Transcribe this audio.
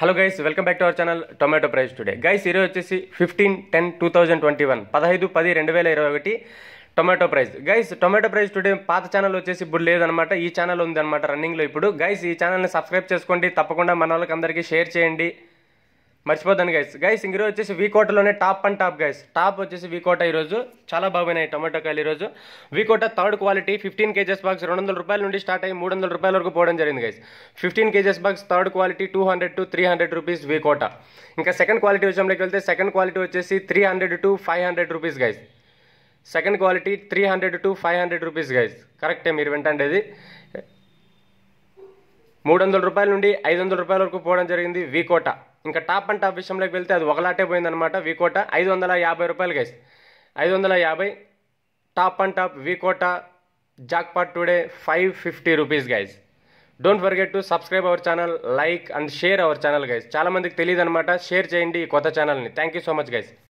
hello guys welcome back to our channel tomato price today guys ఈరోజు వచ్చేసి fifteen ten two thousand twenty one పదహైదు పది రెండు వేల ఇరవై ఒకటి tomato price guys tomato price today పాత ఛానల్ వచ్చేసి ఇప్పుడు లేదనమాట ఈ ఛానల్ ఉందన్నమాట రన్నింగ్లో ఇప్పుడు గైస్ ఈ ఛానల్ని సబ్స్క్రైబ్ చేసుకోండి తప్పకుండా మన వాళ్ళకి అందరికీ షేర్ చేయండి మర్చిపోద్దాను గైస్ గైస్ ఇంక రోజు వచ్చేసి వీకోటలోనే top and top guys top వచ్చేసి వీకోట ఈరోజు చాలా బాగున్నాయి టొమాటో కాయలు ఈరోజు Vkota third quality fifteen kgs box రెండు వందల రూపాయల నుండి స్టార్ట్ అయ్యి మూడు వందల రూపాయల వరకు పోవడం జరిగింది guys fifteen kgs box third quality two hundred to three hundred rupees Vkota ఇంకా సెకండ్ క్వాలిటీ విషయంలోకి వెళ్తే సెకండ్ క్వాలిటీ వచ్చేసి three hundred to five hundred rupees guys second quality three hundred to five hundred rupees guys కరెక్టే మీరు వింటండేది మూడు వందల రూపాయల నుండి ఐదు వందల రూపాయల వరకు పోవడం జరిగింది వీకోట ఇంకా టాప్ అండ్ టాప్ విషయంలోకి వెళ్తే అది ఒకలాటే పోయిందనమాట కోట ఐదు వందల యాభై రూపాయలు గైస్ ఐదు వందల యాభై top and top jack jackpot today five fifty rupees guys don't forget to subscribe our channel like and share our channel guys చాలామందికి తెలియదు అనమాట షేర్ చేయండి ఈ కొత్త ఛానల్ని thank you so much guys